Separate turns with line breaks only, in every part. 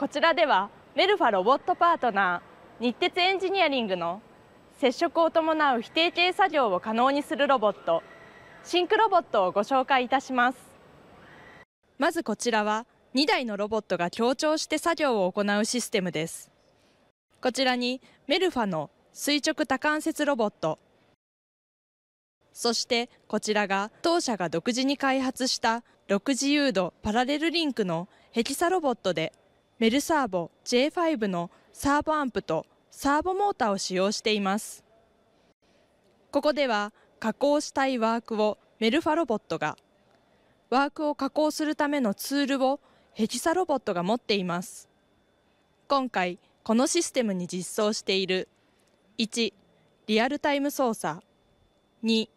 こちらではメルファロボットパートナー日鉄エンジニアリングの接触を伴う非定型作業を可能にするロボットシンクロボットをご紹介いたしますまずこちらは2台のロボットが協調して作業を行うシステムですこちらにメルファの垂直多関節ロボットそしてこちらが当社が独自に開発した6自由度パラレルリンクのヘキサロボットでメルサーボ J5 のサーボアンプとサーボモーターを使用していますここでは加工したいワークをメルファロボットがワークを加工するためのツールをヘキサロボットが持っています今回このシステムに実装している1リアルタイム操作2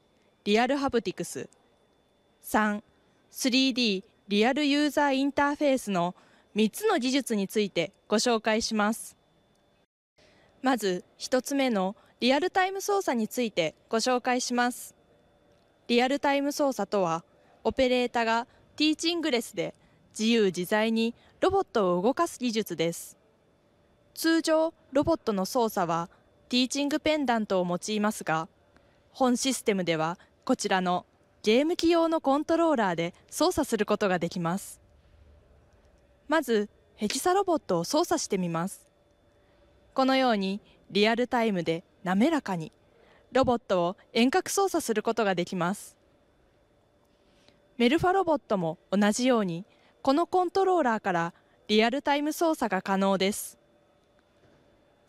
リアルハブティクス 3.3D リアルユーザーインターフェースの3つの技術についてご紹介しますまず1つ目のリアルタイム操作についてご紹介しますリアルタイム操作とはオペレーターがティーチングレスで自由自在にロボットを動かす技術です通常ロボットの操作はティーチングペンダントを用いますが本システムではこちらのゲーム機用のコントローラーで操作することができますまずヘキサロボットを操作してみます。このようにリアルタイムで滑らかにロボットを遠隔操作することができます。メルファロボットも同じようにこのコントローラーからリアルタイム操作が可能です。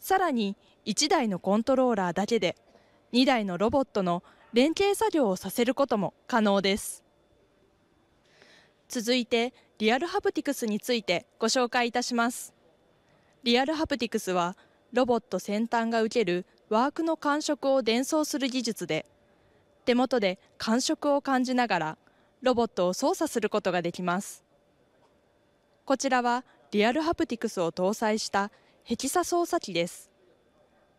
さらに1台のコントローラーだけで2台のロボットの連携作業をさせることも可能です。続いてリアルハプティクスについてご紹介いたします。リアルハプティクスは、ロボット先端が受けるワークの感触を伝送する技術で、手元で感触を感じながら、ロボットを操作することができます。こちらは、リアルハプティクスを搭載したヘキサ操作機です。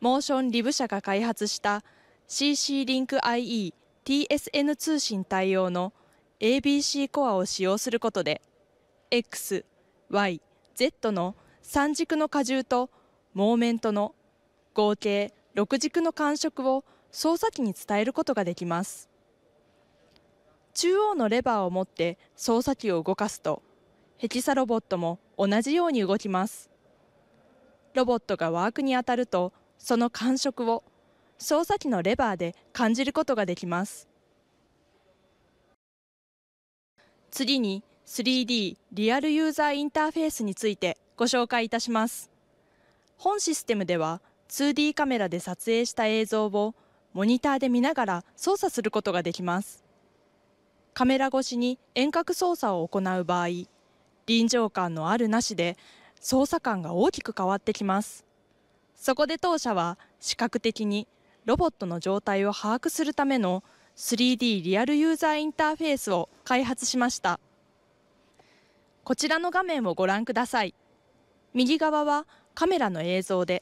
モーションリブ社が開発した CC リンク IE TSN 通信対応の ABC コアを使用することで、X、Y、Z の3軸の荷重とモーメントの合計6軸の感触を操作機に伝えることができます。中央のレバーを持って操作機を動かすと、ヘキサロボットも同じように動きます。ロボットがワークに当たると、その感触を操作機のレバーで感じることができます。次に 3D リアルユーザーインターフェースについてご紹介いたします。本システムでは 2D カメラで撮影した映像をモニターで見ながら操作することができます。カメラ越しに遠隔操作を行う場合、臨場感のあるなしで操作感が大きく変わってきます。そこで当社は視覚的にロボットの状態を把握するための 3D リアルユーザーインターフェースを開発しました。こちらの画面をご覧ください。右側はカメラの映像で、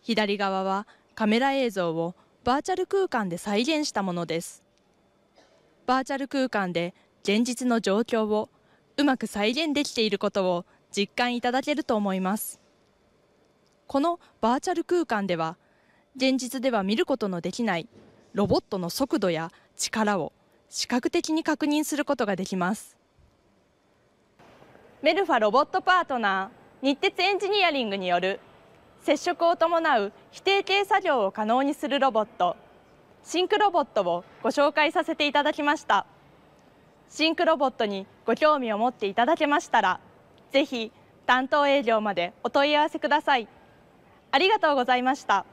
左側はカメラ映像をバーチャル空間で再現したものです。バーチャル空間で現実の状況をうまく再現できていることを実感いただけると思います。このバーチャル空間では、現実では見ることのできないロボットの速度や力を視覚的に確認することができます。メルファロボットパートナー日鉄エンジニアリングによる接触を伴う非定型作業を可能にするロボットシンクロボットをご紹介させていただきましたシンクロボットにご興味を持っていただけましたらぜひ担当営業までお問い合わせくださいありがとうございました。